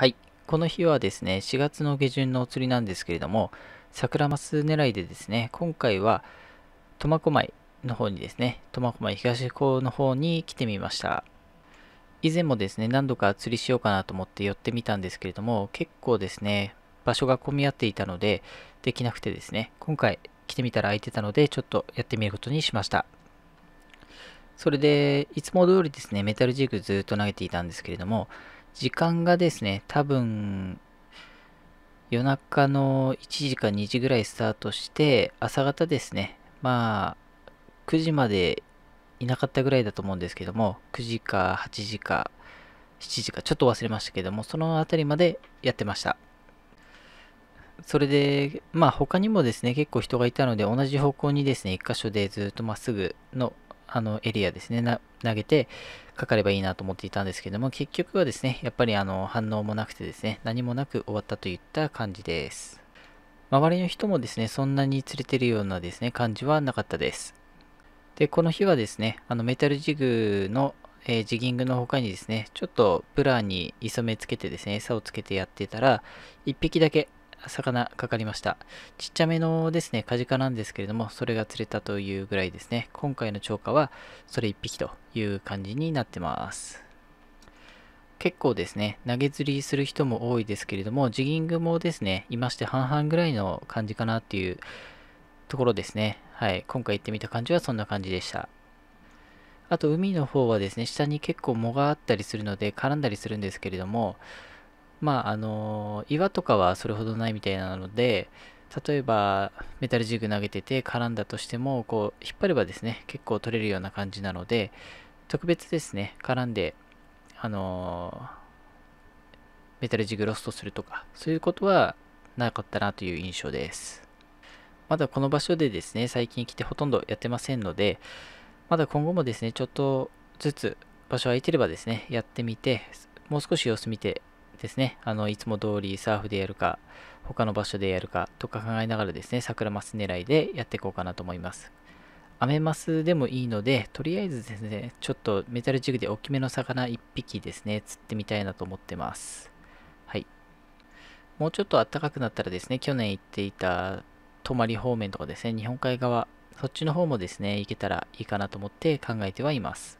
はい。この日はですね、4月の下旬のお釣りなんですけれども、桜マス狙いでですね、今回は苫小牧の方にですね、苫小牧東港の方に来てみました。以前もですね、何度か釣りしようかなと思って寄ってみたんですけれども、結構ですね、場所が混み合っていたので、できなくてですね、今回来てみたら空いてたので、ちょっとやってみることにしました。それで、いつも通りですね、メタルジグずっと投げていたんですけれども、時間がですね、多分、夜中の1時か2時ぐらいスタートして、朝方ですね、まあ、9時までいなかったぐらいだと思うんですけども、9時か8時か7時か、ちょっと忘れましたけども、その辺りまでやってました。それで、まあ他にもですね、結構人がいたので、同じ方向にですね、1箇所でずっとまっすぐのあのエリアですね投げてかかればいいなと思っていたんですけども結局はですねやっぱりあの反応もなくてですね何もなく終わったといった感じです周りの人もですねそんなに釣れてるようなですね感じはなかったですでこの日はですねあのメタルジグのえー、ジギングの他にですね、ちょっとプラーに磯目つけてですね、餌をつけてやってたら、1匹だけ魚かかりました。ちっちゃめのですね、カジカなんですけれども、それが釣れたというぐらいですね。今回の釣果は、それ1匹という感じになってます。結構ですね、投げ釣りする人も多いですけれども、ジギングもですね、いまして半々ぐらいの感じかなっていうところですね。はい、今回行ってみた感じはそんな感じでした。あと海の方はですね、下に結構藻があったりするので絡んだりするんですけれども、まああの岩とかはそれほどないみたいなので例えばメタルジグ投げてて絡んだとしてもこう引っ張ればですね結構取れるような感じなので特別ですね絡んであのメタルジグロストするとかそういうことはなかったなという印象ですまだこの場所でですね最近来てほとんどやってませんのでまだ今後もですねちょっとずつ場所空いてればですねやってみてもう少し様子見てですね、あのいつも通りサーフでやるか、他の場所でやるかとか考えながらですね、桜マス狙いでやっていこうかなと思います。アメマスでもいいので、とりあえずですね、ちょっとメタルジグで大きめの魚1匹ですね、釣ってみたいなと思ってます。はい。もうちょっと暖かくなったらですね、去年行っていた泊まり方面とかですね、日本海側、そっちの方もですね、行けたらいいかなと思って考えてはいます。